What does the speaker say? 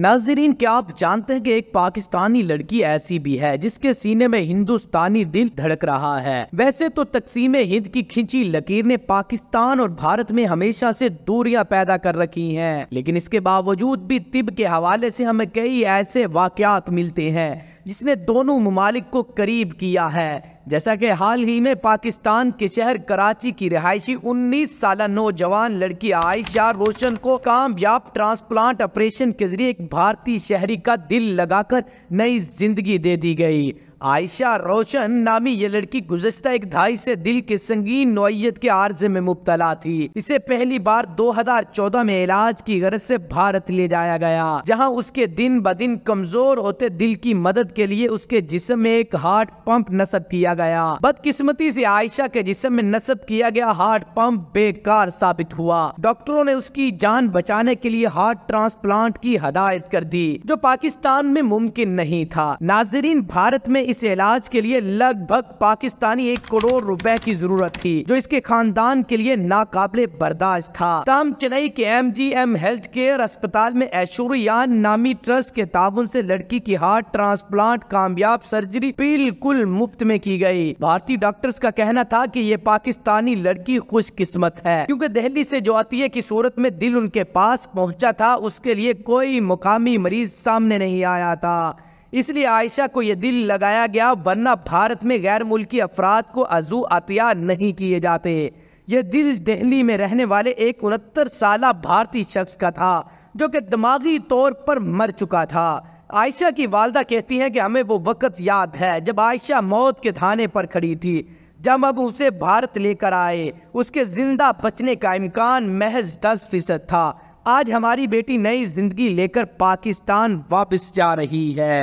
नाजरीन क्या आप जानते हैं कि एक पाकिस्तानी लड़की ऐसी भी है जिसके सीने में हिंदुस्तानी दिल धड़क रहा है वैसे तो तकसीम हिंद की खिंची लकीर ने पाकिस्तान और भारत में हमेशा से दूरियां पैदा कर रखी हैं लेकिन इसके बावजूद भी तिब के हवाले से हमें कई ऐसे वाकयात मिलते हैं जिसने दोनों ममालिक को करीब किया है जैसा कि हाल ही में पाकिस्तान के शहर कराची की रिहायशी 19 साल नौजवान लड़की आयशा रोशन को कामयाब ट्रांसप्लांट ऑपरेशन के जरिए एक भारतीय शहरी का दिल लगाकर नई जिंदगी दे दी गई आयशा रोशन नामी ये लड़की गुजश्ता एक ढाई से दिल के संगीन नोयत के आर्जे में मुबतला थी इसे पहली बार 2014 में इलाज की गरज से भारत ले जाया गया जहां उसके दिन ब दिन कमजोर होते दिल की मदद के लिए उसके जिसम में एक हार्ट पंप नस्ब किया गया बदकिस्मती से आयशा के जिसम में नस्ब किया गया हार्ट पंप बेकार साबित हुआ डॉक्टरों ने उसकी जान बचाने के लिए हार्ट ट्रांसप्लांट की हदायत कर दी जो पाकिस्तान में मुमकिन नहीं था नाजरीन भारत में इस इलाज के लिए लगभग पाकिस्तानी एक करोड़ रुपए की जरूरत थी जो इसके खानदान के लिए नाकाबले बर्दाश्त था तम चेन्नई के M G M health care अस्पताल में ऐशुरियान नामी ट्रस्ट के ताउन से लड़की की हार्ट ट्रांसप्लांट कामयाब सर्जरी बिल्कुल मुफ्त में की गई भारतीय डॉक्टर्स का कहना था कि ये पाकिस्तानी लड़की खुशकिस्मत है क्योंकि दिल्ली से जो अतिये की सूरत में दिल उनके पास पहुंचा था उसके लिए कोई मुकामी मरीज सामने नहीं आया था इसलिए आयशा को यह दिल लगाया गया वरना भारत में गैर मुल्की अफराद को अजू अतिया नहीं किए जाते यह दिल दिल्ली में रहने वाले एक उनहत्तर साल भारतीय शख्स का था जो कि दिमागी तौर पर मर चुका था आयशा की वालदा कहती हैं कि हमें वो वक़्त याद है जब आयशा मौत के थाने पर खड़ी थी जब अब उसे भारत लेकर आए उसके ज़िंदा बचने का इम्कान महज दस फीसद था आज हमारी बेटी नई ज़िंदगी लेकर पाकिस्तान वापस जा रही है